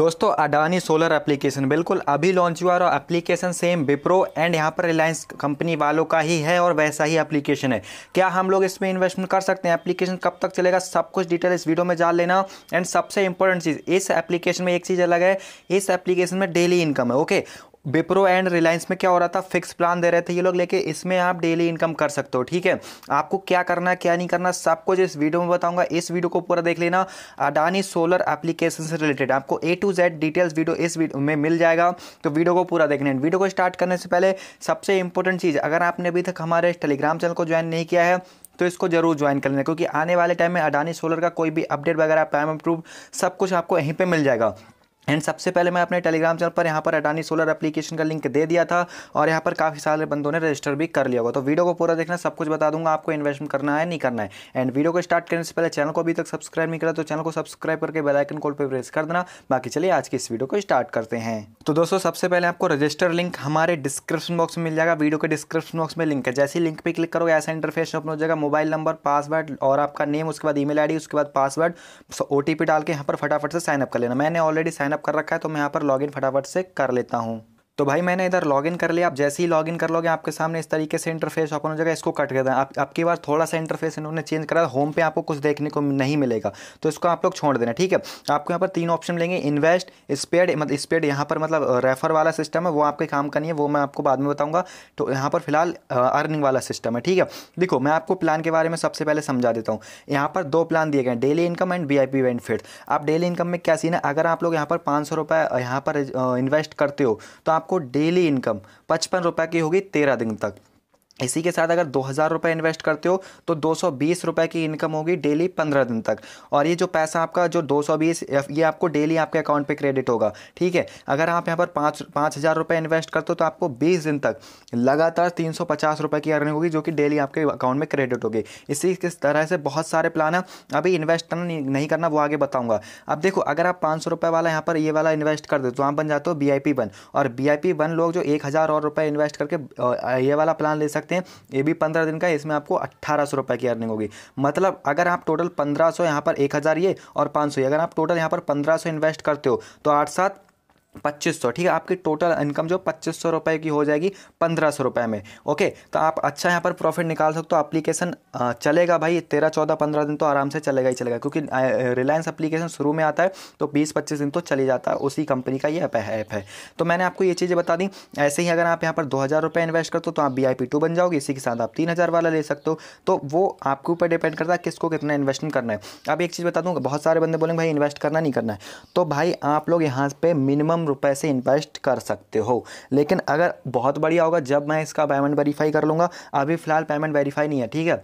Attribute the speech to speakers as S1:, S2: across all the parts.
S1: दोस्तों Adani solar application बिल्कुल अभी लॉन्च हुआ और एप्लीकेशन सेम विप्रो एंड यहाँ पर रिलायंस कंपनी वालों का ही है और वैसा ही एप्लीकेशन है क्या हम लोग इसमें इन्वेस्टमेंट कर सकते हैं एप्लीकेशन कब तक चलेगा सब कुछ डिटेल इस वीडियो में जान लेना एंड सबसे इंपॉर्टेंट चीज़ इस एप्लीकेशन में एक चीज़ अलग है इस एप्लीकेशन में डेली इनकम है ओके विप्रो एंड रिलायंस में क्या हो रहा था फिक्स प्लान दे रहे थे ये लोग लेके इसमें आप डेली इनकम कर सकते हो ठीक है आपको क्या करना क्या नहीं करना सब कुछ इस वीडियो में बताऊंगा इस वीडियो को पूरा देख लेना अडानी सोलर एप्लीकेशन से रिलेटेड आपको A to Z details video इस वीडियो में मिल जाएगा तो वीडियो को पूरा देख लेना वीडियो को स्टार्ट करने से पहले सबसे इंपॉर्टेंट चीज़ अगर आपने अभी तक हमारे टेलीग्राम चैनल को ज्वाइन नहीं किया है तो इसको जरूर ज्वाइन कर लेना क्योंकि आने वाले टाइम में अडानी सोलर का कोई भी अपडेट वगैरह प्राइम अप्रूव सब कुछ आपको यहीं पर मिल जाएगा एंड सबसे पहले मैं अपने टेलीग्राम चैनल पर यहाँ पर अडानी सोलर एप्लीकेशन का लिंक दे दिया था और यहाँ पर काफ़ी सारे बंदों ने रजिस्टर भी कर लिया होगा तो वीडियो को पूरा देखना सब कुछ बता दूंगा आपको इन्वेस्टमेंट करना है नहीं करना है एंड वीडियो को स्टार्ट करने से पहले चैनल को अभी तक सब्सक्राइब नहीं करा तो चैनल को सब्सक्राइब करके बेलाइकन कॉल पर प्रेस कर देना बाकी चलिए आज की इस वीडियो को स्टार्ट करते हैं तो दोस्तों सबसे पहले आपको रजिस्टर लिंक हमारे डिस्क्रिप्शन बॉक्स में मिल जाएगा वीडियो के डिस्क्रिप्शन बॉक्स में लिंक है जैसे ही लिंक पे क्लिक करोगे ऐसा इंटरफेस ओपन हो जाएगा मोबाइल नंबर पासवर्ड और आपका नेम उसके बाद ईमेल आईडी उसके बाद पासवर्ड ओ टी डाल के यहाँ पर फटाफट से साइनअप कर लेना मैंने ऑलरेडी साइनअप कर रखा है तो मैं यहाँ पर इन फटाफट से कर लेता हूँ तो भाई मैंने इधर लॉगिन कर लिया आप जैसे ही लॉगिन कर लोगे आपके सामने इस तरीके से इंटरफेस ओपन हो जाएगा इसको कट कर देना आप, आपकी बार थोड़ा सा इंटरफेस इन्होंने चेंज करा होम पे आपको कुछ देखने को नहीं मिलेगा तो इसको आप लोग छोड़ देना ठीक है आपको यहाँ पर तीन ऑप्शन लेंगे इन्वेस्ट स्पेड मतलब स्पेड यहाँ पर मतलब रेफर वाला सिस्टम है वो आपके काम करनी है वो मैं आपको बाद में बताऊँगा तो यहाँ पर फिलहाल अर्निंग वाला सिस्टम है ठीक है देखो मैं आपको प्लान के बारे में सबसे पहले समझा देता हूँ यहाँ पर दो प्लान दिए गए daily income and V I P benefit आप डेली इनकम में क्या सीन है अगर आप लोग यहाँ पर पाँच सौ रुपये यहाँ पर इन्वेस्ट करते हो तो आप आपको डेली इनकम पचपन रुपए की होगी तेरह दिन तक इसी के साथ अगर दो हज़ार रुपये इन्वेस्ट करते हो तो दो सौ बीस रुपये की इनकम होगी डेली पंद्रह दिन तक और ये जो पैसा आपका जो दो सौ बीस ये आपको डेली आपके अकाउंट पे क्रेडिट होगा ठीक है अगर आप यहाँ पर पाँच पाँच हज़ार रुपये इन्वेस्ट करते हो तो आपको बीस दिन तक लगातार तीन सौ पचास रुपये की अर्निंग होगी जो कि डेली आपके अकाउंट में क्रेडिट होगी इसी किस तरह से बहुत सारे प्लान हैं अभी इन्वेस्ट करना नहीं करना वो आगे बताऊँगा अब देखो अगर आप पाँच सौ रुपये वाला यहाँ पर ये वाला इन्वेस्ट कर दो तो आप बन जाते हो बी आई पी वन और बी आई पी वन लोग जो एक हज़ार और रुपये इन्वेस्ट करके ये वाला प्लान ले सकते सकते हैं ये भी पंद्रह दिन का इसमें आपको अट्ठारह सौ रुपये की अर्निंग होगी मतलब अगर आप टोटल पंद्रह सौ यहाँ पर एक हज़ार ये और पाँच सौ अगर आप टोटल यहाँ पर पंद्रह सौ इन्वेस्ट करते हो तो आठ सात पच्चीस सौ ठीक है आपकी टोटल इनकम जो पच्चीस सौ रुपये की हो जाएगी पंद्रह सौ रुपये में ओके तो आप अच्छा यहाँ पर प्रॉफिट निकाल सकते हो एप्लीकेशन चलेगा भाई तेरह चौदह पंद्रह दिन तो आराम से चलेगा ही चलेगा क्योंकि रिलायंस एप्लीकेशन शुरू में आता है तो बीस पच्चीस दिन तो चली जाता है उसी कंपनी का ये ऐप है है तो मैंने आपको ये चीज़ें बता दी ऐसे ही अगर आप यहाँ पर दो हज़ार रुपये इन्वेस्ट करते हो तो आप बी आई पी टू बन जाओगे इसी के साथ आप तीन हज़ार वाला ले सकते हो तो वो आपके ऊपर डिपेंड करता है किसको कितना इन्वेस्टमेंट करना है अब एक चीज़ बता दूँगा बहुत सारे बंदे बोलेंगे भाई इन्वेस्ट करना नहीं करना है तो भाई आप लोग यहाँ पर मिनिमम रुपए से इन्वेस्ट कर सकते हो लेकिन अगर बहुत बढ़िया होगा जब मैं इसका पेमेंट वेरीफाई कर लूँगा अभी फ़िलहाल पेमेंट वेरीफाई नहीं है ठीक है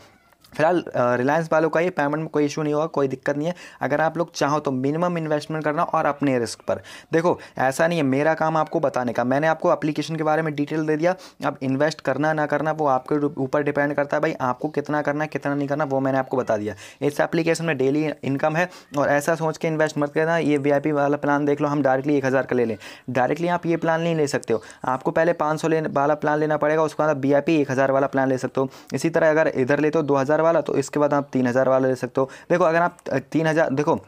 S1: फिलहाल रिलायंस वालों का ये पेमेंट में कोई इशू नहीं होगा कोई दिक्कत नहीं है अगर आप लोग चाहो तो मिनिमम इन्वेस्टमेंट करना और अपने रिस्क पर देखो ऐसा नहीं है मेरा काम आपको बताने का मैंने आपको एप्लीकेशन के बारे में डिटेल दे दिया अब इन्वेस्ट करना ना करना वो आपके ऊपर डिपेंड करता है भाई आपको कितना करना है कितना नहीं करना वो मैंने आपको बता दिया इस एप्लीकेशन में डेली इनकम है और ऐसा सोच के इन्वेस्ट मत करना ये वी वाला प्लान देख लो हम डायरेक्टली एक हज़ार का ले लें डायरेक्टली आप ये प्लान नहीं ले सकते हो आपको पहले पाँच सौ वाला प्लान लेना पड़ेगा उसके बाद वी आई एक हज़ार वाला प्लान ले सकते हो इसी तरह अगर इधर लेते हो दो हज़ार वाला तो इसके बाद आप तीन हज़ार वाला ले सकते हो देखो अगर आप तीन हज़ार देखो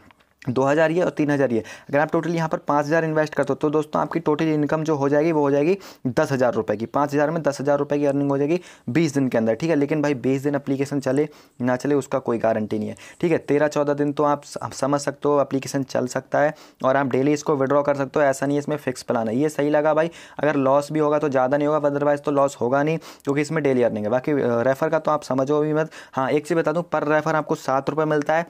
S1: दो हज़ार ये और तीन हज़ार ये अगर आप टोटल यहाँ पर पाँच हज़ार इन्वेस्ट करते हो तो दोस्तों आपकी टोटल इनकम जो हो जाएगी वो हो जाएगी दस हज़ार रुपये की पाँच हज़ार में दस हज़ार रुपये की अर्निंग हो जाएगी बीस दिन के अंदर ठीक है लेकिन भाई बीस दिन अप्लीकेशन चले ना चले उसका कोई गारंटी नहीं है ठीक है तेरह चौदह दिन तो आप समझ सकते हो अप्लीकेशन चल सकता है और आप डेली इसको विड्रॉ कर सकते हो ऐसा नहीं है इसमें फिक्स प्लान है ये सही लगा भाई अगर लॉस भी होगा तो ज़्यादा नहीं होगा अदरवाइज़ तो लॉस होगा नहीं क्योंकि इसमें डेली अर्निंग है बाकी रेफ़र का तो आप समझो भी मत हाँ एक चीज़ बता दूँ पर रेफ़र आपको सात रुपये मिलता है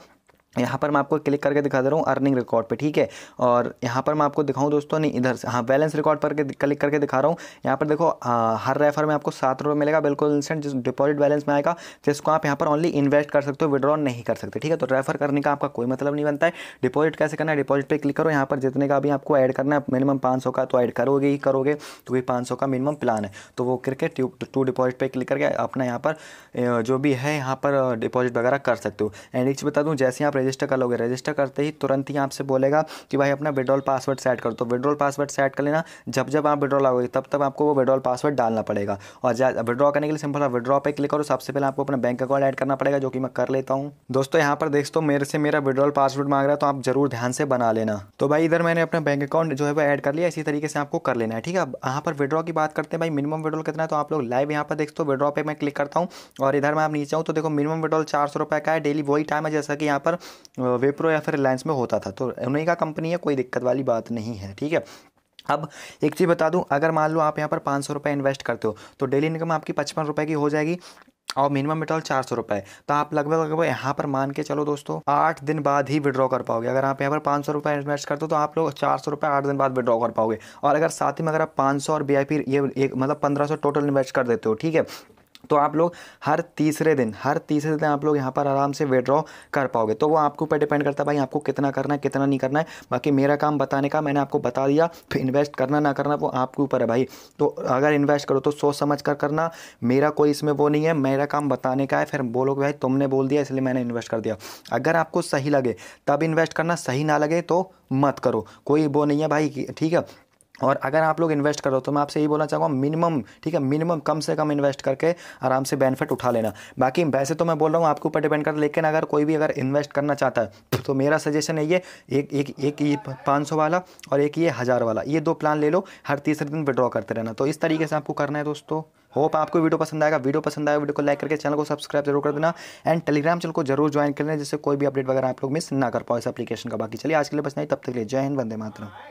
S1: यहाँ पर मैं आपको क्लिक करके दिखा दे रहा हूँ अर्निंग रिकॉर्ड पे ठीक है और यहाँ पर मैं आपको दिखाऊँ दोस्तों नहीं इधर से हाँ बैलेंस रिकॉर्ड पर क्लिक करके दिखा रहा हूँ यहाँ पर देखो आ, हर रेफर में आपको सात रुपये मिलेगा बिल्कुल इंस्टेंट जिस डिपॉजिट बैलेंस में आएगा जिसको आप यहाँ पर ओनली इन्वेस्ट कर सकते हो विड्रॉ नहीं कर सकते ठीक है तो रेफर करने का आपका कोई मतलब नहीं बनता है डिपॉजिट कैसे करना है डिपॉजिट पर क्लिक करो यहाँ पर जितने का भी आपको ऐड करना है मिनिमम पाँच का तो ऐड करोगे ही करोगे तो वही पाँच का मिनिमम प्लान है तो वो करके टू डिपॉजिट पर क्लिक करके अपना यहाँ पर जो भी है यहाँ पर डिपॉजिट वगैरह कर सकते हो एंड एक बता दूँ जैसे आप रजिस्टर कर लोगे रजिस्टर करते ही तुरंत ही आपसे बोलेगा कि भाई अपना विड्रॉल पासवर्ड सेट कर दो विड्रॉल पासवर्ड सेट कर लेना जब जब आप विड्रॉ लाओगे तब तब आपको वो विड्रॉल पासवर्ड डालना पड़ेगा और विड्रॉ करने के लिए सिंपल विड्रॉ पर क्लिक करो सबसे पहले आपको अपना बैंक अकाउंट ऐड करना पड़ेगा जो कि मैं कर लेता हूँ दोस्तों यहाँ पर देख दो मेरे से मेरा विड्रॉल पासवर्ड मांग रहा है तो आप जरूर ध्यान से बना लेना तो भाई इधर मैंने अपना बैंक अकाउंट जो है वो ऐड कर लिया इसी तरीके से आपको कर लेना है ठीक है यहाँ पर विड्रॉ की बात करते हैं भाई मिनिमम विड्रॉल कितना है तो आप लोग लाइव यहाँ पर देख दो विड्रॉ पे मैं क्लिक करता हूँ और इधर मैं आप नीचे हूँ तो देखो मिनिमम विड्रॉल चार सौ रुपये का है डेली वही टाइम है जैसा कि यहाँ पर वेप्रो या फिर रिलायंस में होता था तो उन्हीं का कंपनी है कोई दिक्कत वाली बात नहीं है ठीक है अब एक चीज़ बता दूं अगर मान लो आप यहाँ पर पाँच सौ रुपये इन्वेस्ट करते हो तो डेली इनकम आपकी पचपन रुपये की हो जाएगी और मिनिमम विड्रॉल चार सौ रुपये तो आप लगभग लगभग यहाँ पर मान के चलो दोस्तों आठ दिन बाद ही विड्रॉ कर पाओगे अगर आप यहाँ पर पाँच सौ रुपये इन्वेस्ट करते हो तो आप लोग चार सौ रुपये आठ दिन बाद विड्रॉ कर पाओगे और अगर साथ ही में अगर आप पाँच सौ और बी आई पी ये एक मतलब पंद्रह सौ टोटल इन्वेस्ट कर देते हो ठीक है तो आप लोग हर तीसरे दिन हर तीसरे दिन आप लोग यहाँ पर आराम से विड्रॉ कर पाओगे तो वो आपके ऊपर डिपेंड करता है भाई आपको कितना करना है कितना नहीं करना है बाकी मेरा काम बताने का मैंने आपको बता दिया फिर तो इन्वेस्ट करना ना करना वो आपके ऊपर है भाई तो अगर इन्वेस्ट करो तो सोच समझ कर करना मेरा कोई इसमें वो नहीं है मेरा काम बताने का है फिर बोलोगे भाई तुमने बोल दिया इसलिए मैंने इन्वेस्ट कर दिया अगर आपको सही लगे तब इन्वेस्ट करना सही ना लगे तो मत करो कोई वो नहीं है भाई ठीक है और अगर आप लोग इन्वेस्ट करो तो मैं आपसे यही बोलना चाहूँगा मिनिमम ठीक है मिनिमम कम से कम इन्वेस्ट करके आराम से बेनिफिट उठा लेना बाकी वैसे तो मैं बोल रहा हूँ आपके ऊपर डिपेंड कर लेकिन अगर कोई भी अगर इन्वेस्ट करना चाहता है तो मेरा सजेशन है ये एक एक एक ये पाँच सौ वाला और एक ये हज़ार वाला ये दो प्लान ले लो हर तीसरे दिन विड्रॉ करते रहना तो इस तरीके से आपको करना है दोस्तों होप आपको वीडियो पसंद आएगा वीडियो पसंद आएगा वीडियो को लाइक करके चैनल को सब्सक्राइब जरूर कर देना एंड टेलीग्राम चैनल को जरूर ज्वाइन कर लेना जिससे कोई भी अपडेट वगैरह आप लोग मिस ना कर पाओ इस एप्लीकेशन का बाकी चलिए आज के लिए बस नहीं तब तक के लिए जय हिंद वंदे मातरम